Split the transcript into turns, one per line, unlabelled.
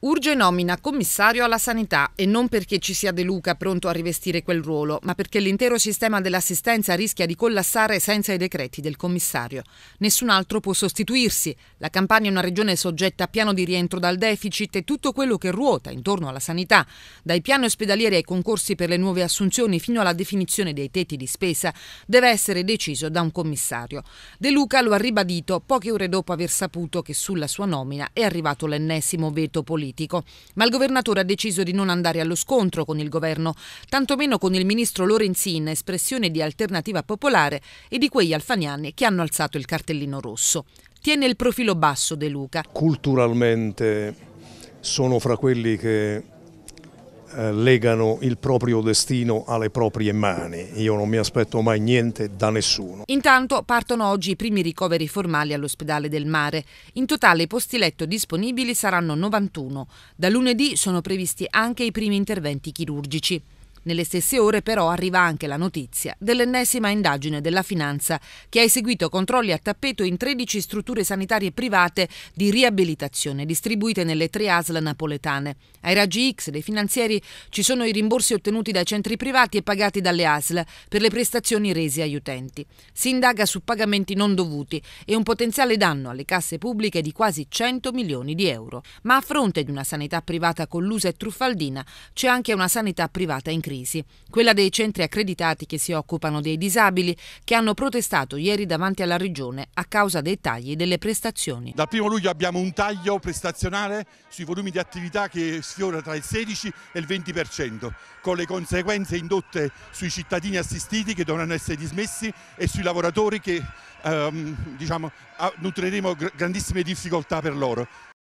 Urge nomina commissario alla sanità e non perché ci sia De Luca pronto a rivestire quel ruolo, ma perché l'intero sistema dell'assistenza rischia di collassare senza i decreti del commissario. Nessun altro può sostituirsi. La Campania è una regione soggetta a piano di rientro dal deficit e tutto quello che ruota intorno alla sanità, dai piani ospedalieri ai concorsi per le nuove assunzioni fino alla definizione dei tetti di spesa, deve essere deciso da un commissario. De Luca lo ha ribadito poche ore dopo aver saputo che sulla sua nomina è arrivato l'ennesimo veto politico critico. Ma il governatore ha deciso di non andare allo scontro con il governo, tantomeno con il ministro Lorenzin, espressione di alternativa popolare, e di quegli alfaniani che hanno alzato il cartellino rosso. Tiene il profilo basso De Luca.
Culturalmente sono fra quelli che eh, legano il proprio destino alle proprie mani. Io non mi aspetto mai niente da nessuno.
Intanto partono oggi i primi ricoveri formali all'ospedale del mare. In totale i posti letto disponibili saranno 91. Da lunedì sono previsti anche i primi interventi chirurgici. Nelle stesse ore però arriva anche la notizia dell'ennesima indagine della finanza che ha eseguito controlli a tappeto in 13 strutture sanitarie private di riabilitazione distribuite nelle tre ASL napoletane. Ai raggi X dei finanzieri ci sono i rimborsi ottenuti dai centri privati e pagati dalle ASL per le prestazioni rese agli utenti. Si indaga su pagamenti non dovuti e un potenziale danno alle casse pubbliche di quasi 100 milioni di euro. Ma a fronte di una sanità privata collusa e truffaldina c'è anche una sanità privata in crisi crisi, quella dei centri accreditati che si occupano dei disabili, che hanno protestato ieri davanti alla Regione a causa dei tagli delle prestazioni.
Dal 1 luglio abbiamo un taglio prestazionale sui volumi di attività che sfiora tra il 16 e il 20%, con le conseguenze indotte sui cittadini assistiti che dovranno essere dismessi e sui lavoratori che ehm, diciamo, nutriremo grandissime difficoltà per loro.